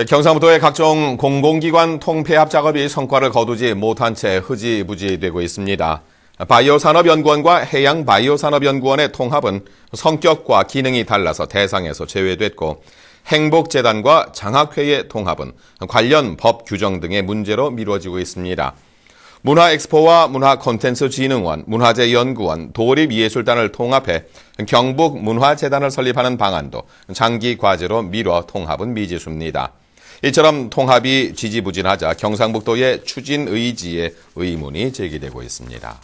예, 경상북도의 각종 공공기관 통폐합 작업이 성과를 거두지 못한 채 흐지부지되고 있습니다. 바이오산업연구원과 해양바이오산업연구원의 통합은 성격과 기능이 달라서 대상에서 제외됐고 행복재단과 장학회의 통합은 관련 법 규정 등의 문제로 미뤄지고 있습니다. 문화엑스포와 문화콘텐츠진흥원, 문화재연구원, 도립예술단을 통합해 경북문화재단을 설립하는 방안도 장기 과제로 미뤄 통합은 미지수입니다. 이처럼 통합이 지지부진하자 경상북도의 추진 의지에 의문이 제기되고 있습니다.